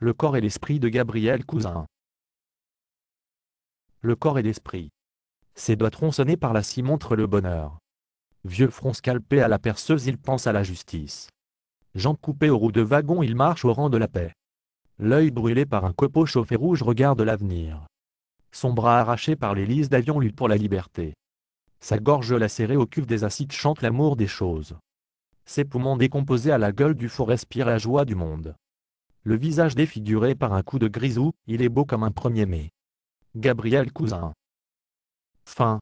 Le corps et l'esprit de Gabriel Cousin. Le corps et l'esprit. Ses doigts tronçonnés par la scie montrent le bonheur. Vieux front scalpé à la perceuse, il pense à la justice. Jambes coupées aux roues de wagon, il marche au rang de la paix. L'œil brûlé par un copeau chauffé rouge regarde l'avenir. Son bras arraché par l'hélice d'avion lutte pour la liberté. Sa gorge lacérée au cuve des acides chante l'amour des choses. Ses poumons décomposés à la gueule du four respirent la joie du monde le visage défiguré par un coup de grisou, il est beau comme un 1er mai. Gabriel Cousin. Fin.